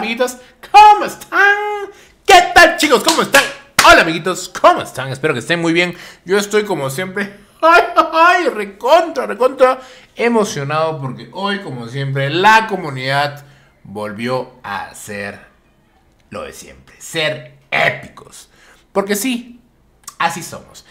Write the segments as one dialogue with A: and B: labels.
A: amiguitos? ¿Cómo están? ¿Qué tal, chicos? ¿Cómo están? Hola, amiguitos, ¿cómo están? Espero que estén muy bien. Yo estoy como siempre, ay, ay, recontra, recontra emocionado porque hoy, como siempre, la comunidad volvió a ser lo de siempre, ser épicos. Porque sí, así somos.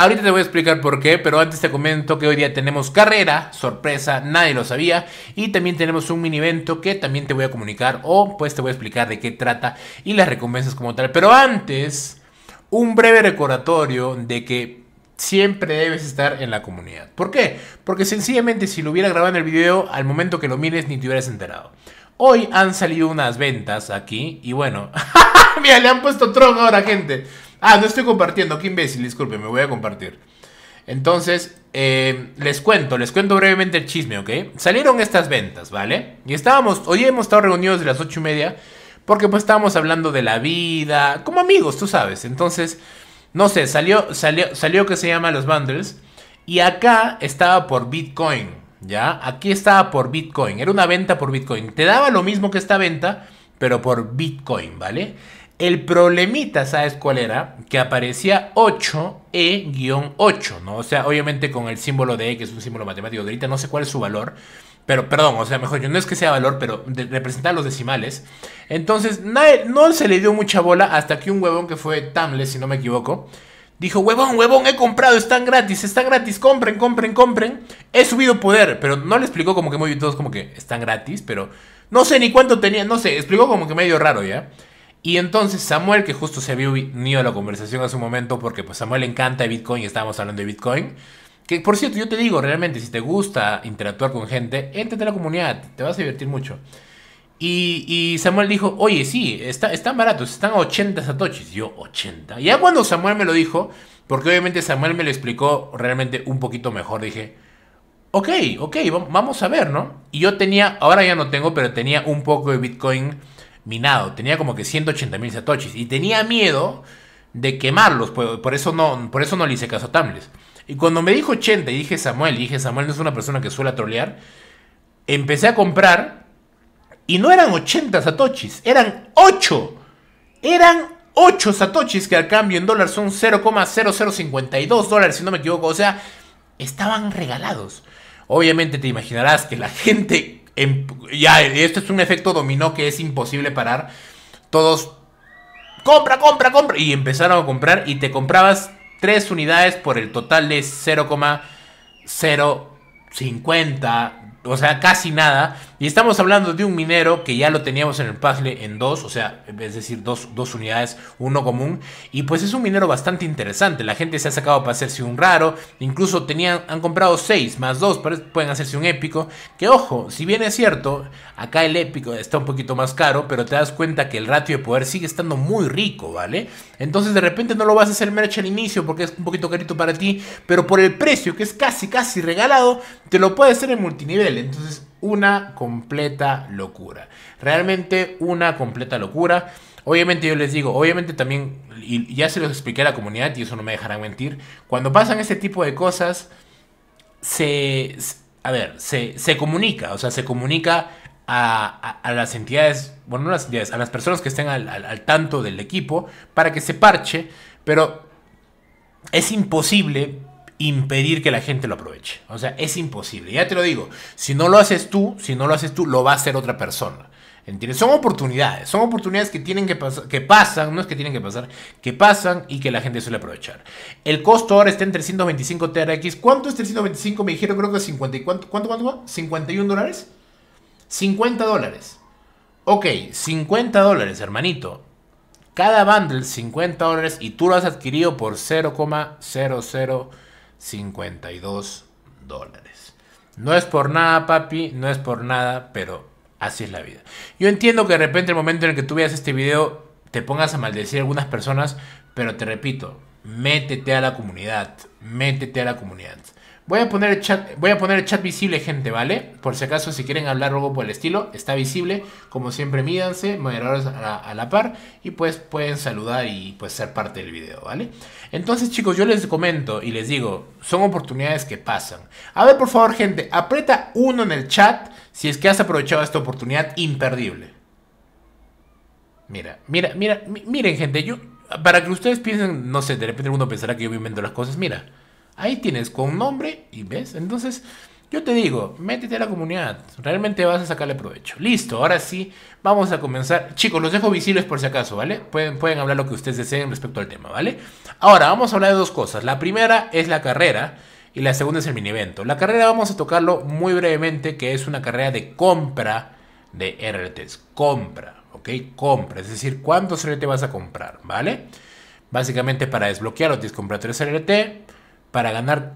A: Ahorita te voy a explicar por qué, pero antes te comento que hoy día tenemos carrera, sorpresa, nadie lo sabía, y también tenemos un mini evento que también te voy a comunicar o pues te voy a explicar de qué trata y las recompensas como tal. Pero antes, un breve recordatorio de que siempre debes estar en la comunidad. ¿Por qué? Porque sencillamente si lo hubiera grabado en el video, al momento que lo mires ni te hubieras enterado. Hoy han salido unas ventas aquí y bueno, mira, le han puesto tron ahora, gente. Ah, no estoy compartiendo, qué imbécil, disculpe, me voy a compartir. Entonces, eh, les cuento, les cuento brevemente el chisme, ¿ok? Salieron estas ventas, ¿vale? Y estábamos, hoy hemos estado reunidos de las ocho y media, porque pues estábamos hablando de la vida, como amigos, tú sabes. Entonces, no sé, salió, salió, salió que se llama los bundles, y acá estaba por Bitcoin, ¿ya? Aquí estaba por Bitcoin, era una venta por Bitcoin. Te daba lo mismo que esta venta, pero por Bitcoin, ¿vale? El problemita, ¿sabes cuál era? Que aparecía 8E-8, ¿no? O sea, obviamente con el símbolo de E, que es un símbolo matemático, de ahorita no sé cuál es su valor, pero perdón, o sea, mejor yo no es que sea valor, pero representa los decimales. Entonces, nadie, no se le dio mucha bola hasta que un huevón que fue Tamles, si no me equivoco, dijo, huevón, huevón, he comprado, están gratis, están gratis, compren, compren, compren. He subido poder, pero no le explicó como que muy todos como que están gratis, pero no sé ni cuánto tenía, no sé, explicó como que medio raro, ¿ya? Y entonces Samuel, que justo se había unido a la conversación hace un momento, porque pues Samuel le encanta Bitcoin y estábamos hablando de Bitcoin. Que por cierto, yo te digo, realmente, si te gusta interactuar con gente, Entra a la comunidad, te vas a divertir mucho. Y, Samuel dijo, oye, sí, está, están baratos, están 80 satoshis. Yo, 80. Ya cuando Samuel me lo dijo, porque obviamente Samuel me lo explicó realmente un poquito mejor, dije, ok, ok, vamos a ver, ¿no? Y yo tenía, ahora ya no tengo, pero tenía un poco de Bitcoin minado. Tenía como que 180 mil satoshis. Y tenía miedo de quemarlos. Por, eso no, por eso no le hice caso a Y cuando me dijo 80 y dije Samuel, y dije Samuel no es una persona que suele trolear, empecé a comprar y no eran 80 satoshis, eran 8. Eran 8 satoshis que al cambio en dólares son 0,0052 dólares, si no me equivoco. O sea, estaban regalados. Obviamente te imaginarás que la gente ya, esto es un efecto dominó que es imposible parar. Todos, compra, compra, compra. Y empezaron a comprar y te comprabas 3 unidades por el total de 0,050. O sea, casi nada. Y estamos hablando de un minero que ya lo teníamos en el puzzle en dos, o sea, es decir, dos, unidades, uno común. Y pues es un minero bastante interesante. La gente se ha sacado para hacerse un raro. Incluso tenían, han comprado seis más dos, pueden hacerse un épico. Que ojo, si bien es cierto, acá el épico está un poquito más caro, pero te das cuenta que el ratio de poder sigue estando muy rico, ¿vale? Entonces de repente no lo vas a hacer merch al inicio porque es un poquito carito para ti, pero por el precio que es casi, casi regalado, te lo puedes hacer en multinivel. Entonces una completa locura. Realmente una completa locura. Obviamente yo les digo, obviamente también, y ya se los expliqué a la comunidad y eso no me dejarán mentir, cuando pasan ese tipo de cosas, se, a ver, se, se comunica, o sea, se comunica a, a, las entidades, bueno, no las entidades, a las personas que estén al tanto del equipo para que se parche, pero es imposible impedir que la gente lo aproveche. O sea, es imposible. Ya te lo digo, si no lo haces tú, si no lo haces tú, lo va a hacer otra persona. ¿Entiendes? Son oportunidades, son oportunidades que tienen que pasar, que pasan, no es que tienen que pasar, que pasan y que la gente suele aprovechar. El costo ahora está en 325 TRX. ¿Cuánto es 325? Me dijeron creo que 50 y cuánto, cuánto, cuánto, 51 dólares. 50 dólares. Ok, 50 dólares, hermanito. Cada bundle 50 dólares y tú lo has adquirido por 0,00 52 dólares. No es por nada, papi, no es por nada, pero así es la vida. Yo entiendo que de repente el momento en el que tú veas este video te pongas a maldecir a algunas personas, pero te repito, métete a la comunidad, métete a la comunidad. Voy a poner el chat, voy a poner el chat visible, gente, ¿vale? Por si acaso, si quieren hablar algo por el estilo, está visible. Como siempre, mídanse, moderadores a la, par. Y pues pueden saludar y pues ser parte del video, ¿vale? Entonces, chicos, yo les comento y les digo, son oportunidades que pasan. A ver, por favor, gente, aprieta uno en el chat si es que has aprovechado esta oportunidad imperdible. Mira, mira, mira, miren, gente, yo. Para que ustedes piensen, no sé, de repente uno pensará que yo me invento las cosas. Mira. Ahí tienes con nombre y ves. Entonces, yo te digo, métete a la comunidad. Realmente vas a sacarle provecho. Listo, ahora sí, vamos a comenzar. Chicos, los dejo visibles por si acaso, ¿vale? Pueden, pueden hablar lo que ustedes deseen respecto al tema, ¿vale? Ahora, vamos a hablar de dos cosas. La primera es la carrera. Y la segunda es el mini evento. La carrera vamos a tocarlo muy brevemente, que es una carrera de compra de RLTs. Compra, ¿ok? Compra, es decir, cuántos te vas a comprar, ¿vale? Básicamente para desbloquear los que comprar 3 RLT. Para ganar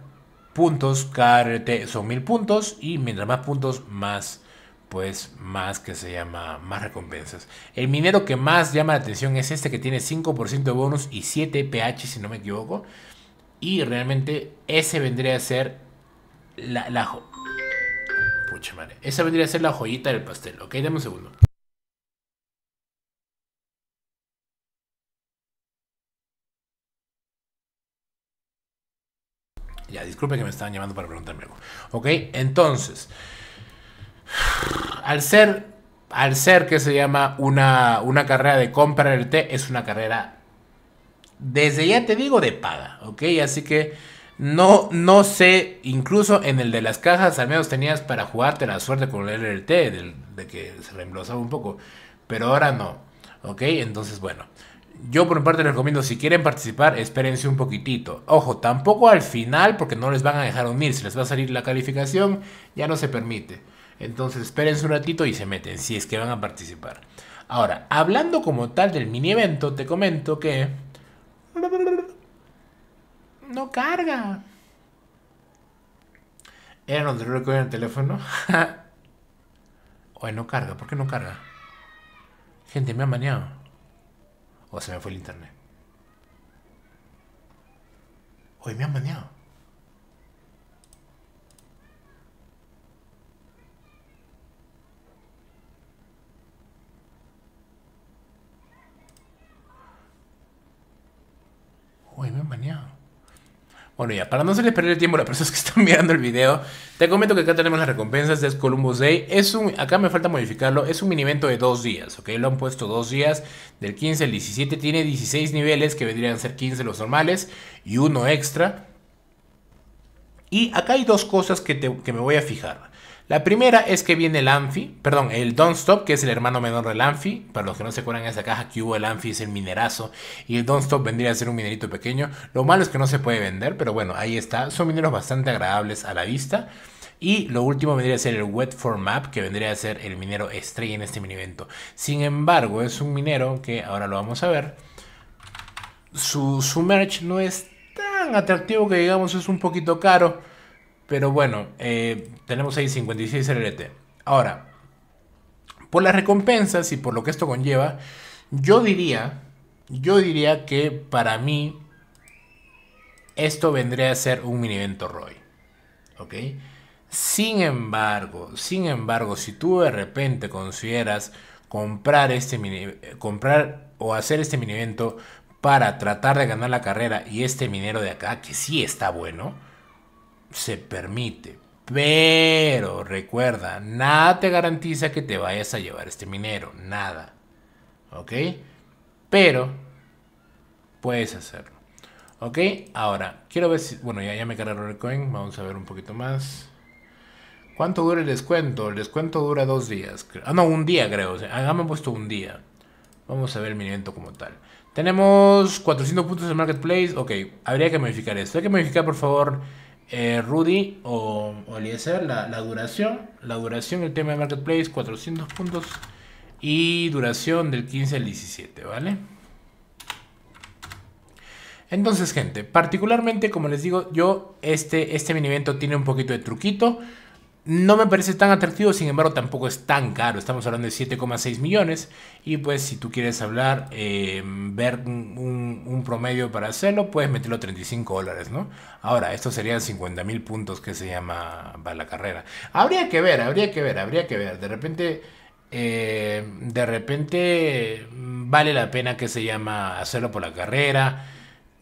A: puntos, cada son mil puntos y mientras más puntos, más pues más que se llama más recompensas. El minero que más llama la atención es este que tiene 5% de bonus y 7 PH si no me equivoco. Y realmente ese vendría a ser la, Pucha madre. Esa vendría a ser la joyita del pastel. Ok, dame un segundo. Ya, disculpe que me estaban llamando para preguntarme algo. Ok, entonces, al ser, al ser que se llama una, una carrera de compra del té, es una carrera, desde ya te digo, de paga. Ok, así que no, no sé, incluso en el de las cajas, al menos tenías para jugarte la suerte con el té de, de que se reembolsaba un poco, pero ahora no. Ok, entonces, bueno. Yo por mi parte les recomiendo, si quieren participar, espérense un poquitito. Ojo, tampoco al final, porque no les van a dejar unir, si les va a salir la calificación, ya no se permite. Entonces espérense un ratito y se meten, si es que van a participar. Ahora, hablando como tal del mini evento, te comento que... No carga. Era donde lo el teléfono. Oye, no carga, ¿por qué no carga? Gente, me ha maneado. O se me fue el internet. Hoy me han Bueno, ya, para no hacerles perder el tiempo a las personas que están mirando el video, te comento que acá tenemos las recompensas de Columbus Day. Es un, acá me falta modificarlo, es un mini evento de dos días, ¿ok? Lo han puesto dos días, del 15 al 17. Tiene 16 niveles, que vendrían a ser 15 los normales, y uno extra. Y acá hay dos cosas que me voy a fijar. La primera es que viene el Anfi, perdón, el Don't Stop, que es el hermano menor del Anfi. Para los que no se acuerdan, en esa caja que hubo el Anfi es el minerazo y el Don't Stop vendría a ser un minerito pequeño. Lo malo es que no se puede vender, pero bueno, ahí está. Son mineros bastante agradables a la vista. Y lo último vendría a ser el Wet for Map, que vendría a ser el minero estrella en este mini evento. Sin embargo, es un minero que ahora lo vamos a ver. Su, su merch no es tan atractivo que digamos es un poquito caro. Pero bueno, eh, tenemos ahí 56 RLT. Ahora, por las recompensas y por lo que esto conlleva, yo diría, yo diría que para mí esto vendría a ser un mini evento ROI. ¿Ok? Sin embargo, sin embargo, si tú de repente consideras comprar este mini, comprar o hacer este mini evento para tratar de ganar la carrera y este minero de acá, que sí está bueno, se permite. Pero recuerda, nada te garantiza que te vayas a llevar este minero, nada. ¿Ok? Pero puedes hacerlo. ¿Ok? Ahora, quiero ver si... Bueno, ya, ya me cargaron el coin, vamos a ver un poquito más. ¿Cuánto dura el descuento? El descuento dura dos días. Ah, no, un día creo. O puesto un día. Vamos a ver el evento como tal. Tenemos 400 puntos en Marketplace. Ok, habría que modificar esto. Hay que modificar, por favor eh, Rudy o, o Eliezer, la, duración. La duración, el tema de Marketplace, 400 puntos. Y duración del 15 al 17, ¿vale? Entonces, gente, particularmente, como les digo, yo, este, este mini evento tiene un poquito de truquito. No me parece tan atractivo, sin embargo tampoco es tan caro. Estamos hablando de 7,6 millones. Y pues si tú quieres hablar, em, ver un, promedio para hacerlo, puedes meterlo a 35 dólares, ¿no? Ahora, esto serían 50 mil puntos que se llama para la carrera. Habría que ver, habría que ver, habría que ver. De repente, eh, de repente mm, vale la pena que se llama hacerlo por la carrera.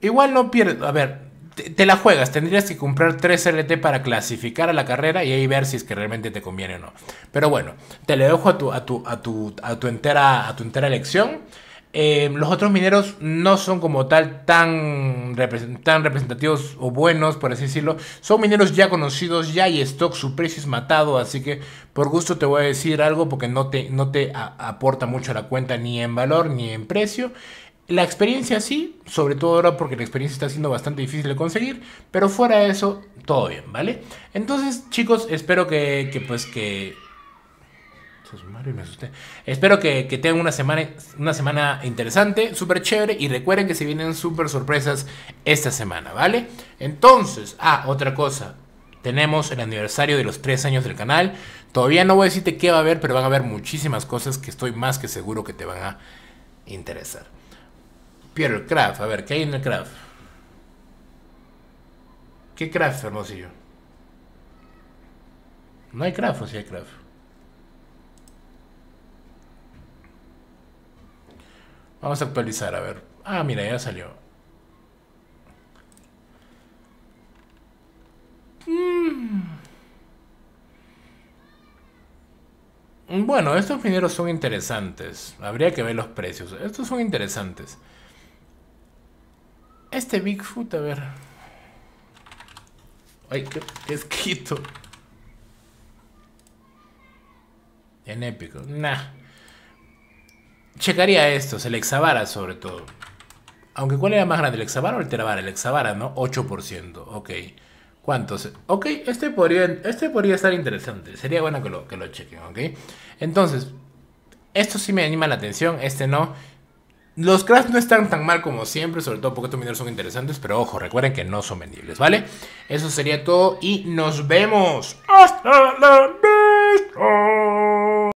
A: Igual no pierdo, a ver, te, la juegas, tendrías que comprar 3 LT para clasificar a la carrera y ahí ver si es que realmente te conviene o no. Pero bueno, te le dejo a tu, a tu, a a tu entera, a tu entera elección. Eh, los otros mineros no son como tal tan, representativos o buenos, por así decirlo. Son mineros ya conocidos, ya hay stock, su precio es matado, así que por gusto te voy a decir algo porque no te, no te aporta mucho a la cuenta ni en valor ni en precio. La experiencia sí, sobre todo ahora porque la experiencia está siendo bastante difícil de conseguir, pero fuera de eso, todo bien, ¿vale? Entonces, chicos, espero que, pues que... Espero que, que, tengan una semana, una semana interesante, súper chévere. Y recuerden que se vienen súper sorpresas esta semana, ¿vale? Entonces, ah, otra cosa. Tenemos el aniversario de los tres años del canal. Todavía no voy a decirte qué va a haber, pero van a haber muchísimas cosas que estoy más que seguro que te van a interesar. Piero, el craft. A ver, ¿qué hay en el craft? ¿Qué craft, hermosillo? ¿No hay craft o si hay craft? Vamos a actualizar, a ver. Ah, mira, ya salió. Mm. Bueno, estos mineros son interesantes. Habría que ver los precios. Estos son interesantes. Este Bigfoot, a ver. Ay, qué, En épico. Nah. Checaría estos, el Exavara sobre todo. Aunque, ¿cuál era más grande, el Exavara o el Teravara? El Exavara, ¿no? 8%. Ok. ¿Cuántos? Ok, este podría, este podría estar interesante. Sería bueno que lo, que lo chequen, ¿ok? Entonces, esto sí me anima la atención, este no. Los crafts no están tan mal como siempre, sobre todo estos Mineros son interesantes, pero ojo, recuerden que no son vendibles, ¿vale? Eso sería todo y nos vemos. ¡Hasta la vista!